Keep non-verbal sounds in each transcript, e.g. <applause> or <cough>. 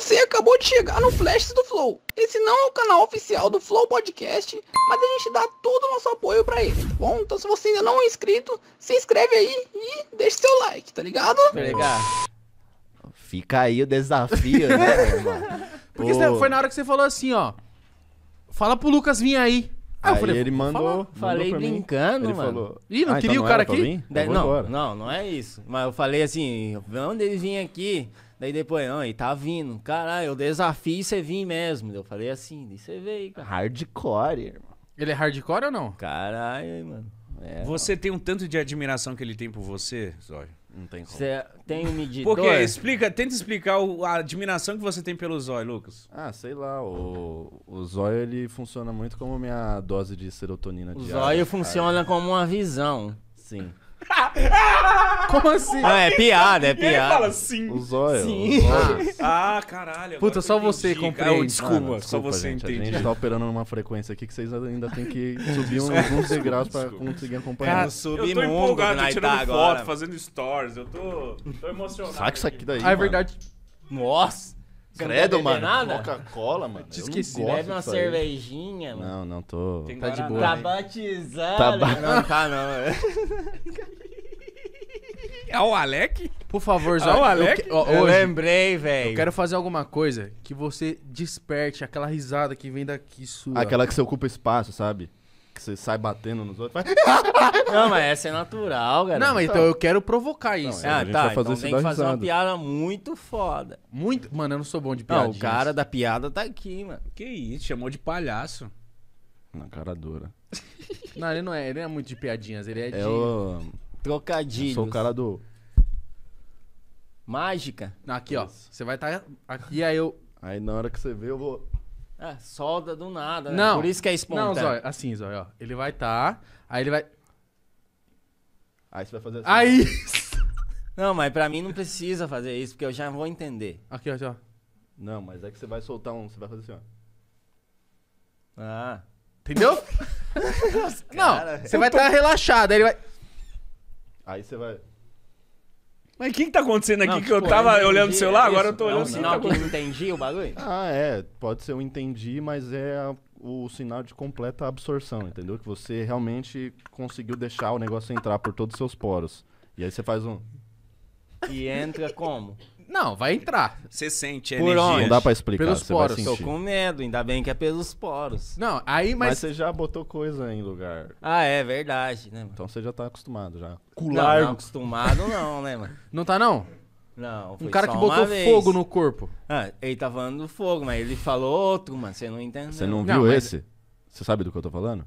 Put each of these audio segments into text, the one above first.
Você acabou de chegar no Flash do Flow. Esse não é o canal oficial do Flow Podcast, mas a gente dá todo o nosso apoio para ele, tá bom? Então se você ainda não é inscrito, se inscreve aí e deixa seu like, tá ligado? Obrigado. ligado. Fica aí o desafio, né, irmão? <laughs> Porque oh. foi na hora que você falou assim, ó. Fala pro Lucas vir aí. Aí, aí falei, ele mandou. falei brincando, mim. mano. Ele falou, Ih, não ah, então queria então o cara aqui? não, embora. não, não é isso. Mas eu falei assim, vamos ele vir aqui. Daí depois, não, e tá vindo. Caralho, eu desafio você vir mesmo. Eu falei assim, e você veio. Cara. Hardcore, irmão. Ele é hardcore ou não? Caralho, mano. É, você mano. tem um tanto de admiração que ele tem por você, Zóio. Não tem como. Você tem um medidor? Porque explica, tenta explicar o, a admiração que você tem pelo Zóio, Lucas. Ah, sei lá. O, o Zóio ele funciona muito como minha dose de serotonina. O diária, Zóio funciona como uma visão. Sim. <laughs> Como assim? Ah, é piada, é piada. Ele fala sim. O zóio. Sim. Ah, <laughs> ah caralho. Puta, só você compreende. Ah, desculpa, desculpa, só você gente, entende. A gente tá operando numa frequência aqui que vocês ainda tem que <laughs> subir uns, alguns degraus pra conseguir acompanhar. Cara, subi eu tô empolgado, tô tirando tá agora, foto, fazendo stories. Eu tô, tô emocionado. Saca isso aqui daí, Ah, é verdade. Nossa. Credo, tá mano. Coca-Cola, mano. Te esqueci. Bebe uma cervejinha, mano. Não, não tô. Tem tá de boa. Tá batizado. Tá ba... Não, tá não. É. É o Alec? Por favor, é Zóio. o Alec? Eu, eu, eu lembrei, velho. Eu quero fazer alguma coisa que você desperte aquela risada que vem daqui sua. Aquela que você ocupa espaço, sabe? Que você sai batendo nos outros. <laughs> Não, mas essa é natural, galera. Não, mas então eu quero provocar isso. Não, é, ah, tá. Fazer então tem que fazer uma piada muito foda. Muito. Mano, eu não sou bom de piada. Não, o cara da piada tá aqui, mano. Que isso, chamou de palhaço. Na cara dura. Não, ele não é, ele não é muito de piadinhas, ele é, é de. O sou o cara do. Mágica. Aqui, ó. Você vai estar. Tá aqui, aí eu. Aí na hora que você vê, eu vou. É, solda do nada, né? Não. Por isso que é espontâneo. Não, Zóia. Assim, Zóia, ó. Ele vai estar. Tá, aí ele vai. Aí você vai fazer assim. Aí! <laughs> Não, mas pra mim não precisa fazer isso, porque eu já vou entender. Aqui, ó, ó. Não, mas é que você vai soltar um. Você vai fazer assim, ó. Ah. Entendeu? <laughs> não, cara, você vai estar tá relaxado, aí ele vai. Aí você vai. Mas o que, que tá acontecendo aqui? Não, que eu estava tipo, tava eu olhando o celular, agora eu tô É um olhando assim, o sinal tá que eu não entendi o bagulho? Ah, é. Pode ser eu entendi, mas é a- o sinal de completa absorção, entendeu? Que você realmente conseguiu deixar o negócio entrar por todos os seus poros. E aí você faz um. E entra como? Não, vai entrar. Você sente a energia. Onde? Não dá pra explicar. Pelos você poros. Vai Tô com medo, ainda bem que é pelos poros. Não, aí, mas... Mas você já botou coisa em lugar. Ah, é verdade, né, mano? Então você já tá acostumado, já. Cular... não, não acostumado não, né, mano? Não tá, não? Não, foi Um cara que botou fogo no corpo. Ah, ele tá falando do fogo, mas ele falou outro, mano. Você não entendeu. Você não viu não, esse? Você sabe do que eu tô falando?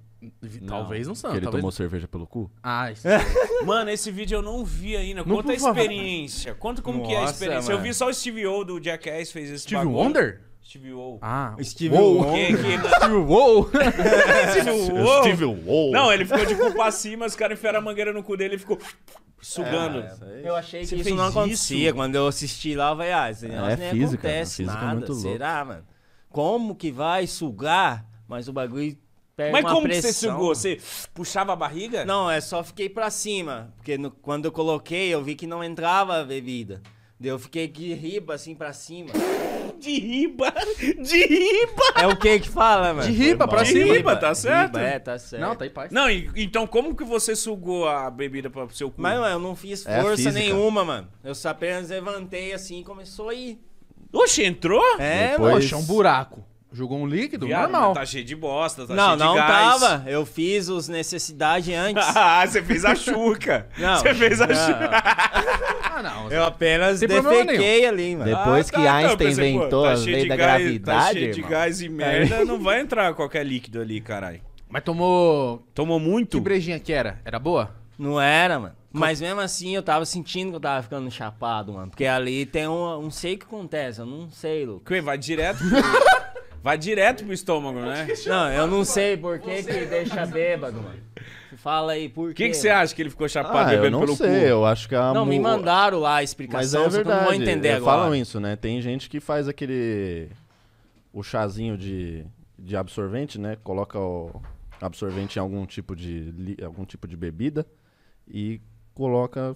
Talvez não, não ele talvez... tomou cerveja pelo cu? Ah, isso. <laughs> mano, esse vídeo eu não vi ainda. Conta não, a experiência. Conta como Nossa, que é a experiência. Mano. Eu vi só o Steve O do Jackass fez esse Steve bagulho. Wonder? Steve O. Ah, Steve O. Steve <laughs> O. Steve O. <laughs> Não, ele ficou de cu pra cima, os caras enfiaram a mangueira no cu dele e ficou sugando. É, eu achei que isso não acontecia. Isso? Quando eu assisti lá, vai, ah, isso é não é, nem física, acontece é nada. É muito louco. Será, mano? Como que vai sugar, mas o bagulho pega Mas uma como pressão. que você sugou? Você puxava a barriga? Não, é só fiquei pra cima. Porque no, quando eu coloquei, eu vi que não entrava a bebida. Daí eu fiquei de riba, assim, pra cima. <laughs> De riba? De riba? É o que que fala, mano? De riba, pra cima. De riba, tá certo? Riba, é, tá certo. Não, tá em paz. Não, e- então como que você sugou a bebida pro seu cu? Mas, mano, eu não fiz é força nenhuma, mano. Eu só apenas levantei assim e começou a ir. Oxe, entrou? É, Depois- mano. Poxa, é um buraco. Jogou um líquido? Viado, Normal. Tá cheio de bosta, tá não, cheio não de gás. Não, não tava. Eu fiz os necessidades antes. <laughs> ah, você fez a chuca. <laughs> Não. Você fez a chuca. <laughs> ah, não. Eu apenas defequei ali, mano. Depois ah, tá, que Einstein pensei, inventou tá a lei da gás, tá gravidade, Tá cheio irmão. de gás e merda, não vai entrar qualquer líquido ali, caralho. Mas tomou... Tomou muito? Que brejinha que era? Era boa? Não era, mano. Mas mesmo assim, eu tava sentindo que eu tava ficando chapado, mano. Porque ali tem um... Não sei o que acontece, eu não sei, Lucas. Que vai direto... Pro... Vai direto pro estômago, né? Não, eu não sei por que que é deixa bêbado, mano. Fala aí, por O quê? que que você acha que ele ficou chapado Ah, eu bebendo não pelo sei, cu? eu acho que a é Não, me mandaram lá a Mas explicação, é só que eu não vou entender agora. Falam isso, né? Tem gente que faz aquele o chazinho de, de absorvente, né? Coloca o absorvente em algum tipo de algum tipo de bebida e coloca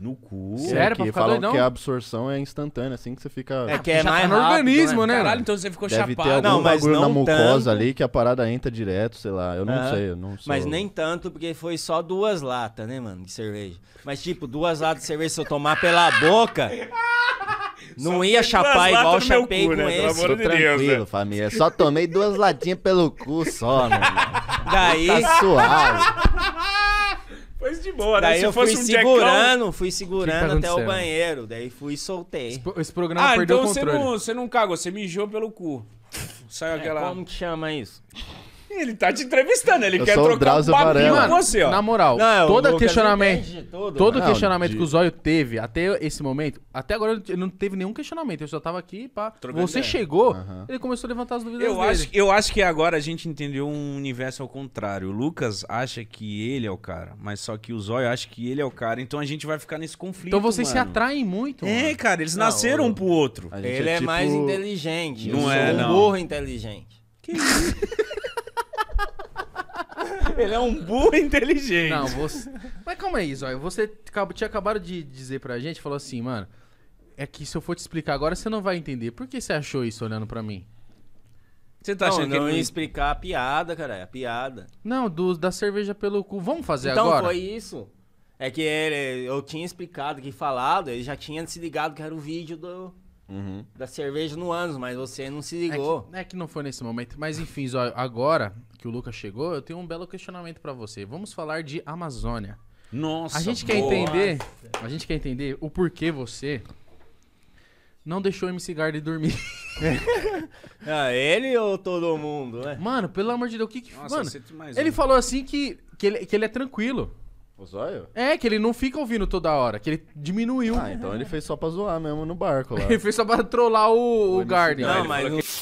no cu. Sério, pra falam que a absorção é instantânea, assim que você fica. É que é, é mais no organismo, né? né Caralho, então você ficou Deve chapado. ter não, mas bagulho na mucosa tanto. ali que a parada entra direto, sei lá. Eu não ah, sei, eu não sei. Mas nem tanto, porque foi só duas latas, né, mano, de cerveja. Mas tipo, duas latas de cerveja, se eu tomar pela boca. <laughs> Não só ia chapar igual eu chapei cu, com né? esse. Tô tranquilo, né? família. Só tomei duas latinhas pelo cu só, <laughs> mano. Daí. Tá suave boa, né? Daí né? Se eu fosse fui um segurando, Jackão... fui segurando tá até o banheiro. Daí fui e soltei. Esse programa ah, perdeu então o controle. Você não, você não cagou, você mijou pelo cu. Saiu é, aquela. Como que chama isso? ele tá te entrevistando, ele eu quer trocar um papinho com você, ó. Na moral, não, todo questionamento, tudo, todo né? não, questionamento de... que o Zóio teve até esse momento, até agora ele não teve nenhum questionamento, eu só tava aqui pra... Trocando você ideia. chegou, uhum. ele começou a levantar as dúvidas eu dele. Acho, eu acho que agora a gente entendeu um universo ao contrário. O Lucas acha que ele é o cara, mas só que o Zóio acha que ele é o cara, então a gente vai ficar nesse conflito, Então vocês mano. se atraem muito. É, cara, eles não, nasceram eu... um pro outro. Ele é, é tipo... mais inteligente, não eu é, sou um burro inteligente. Que isso? <laughs> Ele é um burro inteligente. Não, você. Mas calma aí, Zóio. Você tinha acabado de dizer pra gente, falou assim, mano. É que se eu for te explicar agora, você não vai entender. Por que você achou isso olhando pra mim? Você tá não, achando que eu não ia explicar a piada, cara? É a piada. Não, do, da cerveja pelo cu. Vamos fazer então, agora? Então foi isso. É que ele, eu tinha explicado que falado, ele já tinha se ligado que era o vídeo do, uhum. da cerveja no ânus, mas você não se ligou. É que, é que, não foi nesse momento. Mas enfim, Zóio, agora que o Lucas chegou, eu tenho um belo questionamento para você. Vamos falar de Amazônia. Nossa, A gente boa. quer entender. A gente quer entender o porquê você não deixou o MC Garden dormir. <laughs> ah, ele ou todo mundo, né? Mano, pelo amor de Deus, o que que... Nossa, mano, ele falou assim que, que, ele, que ele é tranquilo. O zóio? É, que ele não fica ouvindo toda hora, que ele diminuiu. Ah, então ele fez só pra zoar mesmo no barco lá. <laughs> ele fez só pra trollar o, o, o Garden. Não, mas...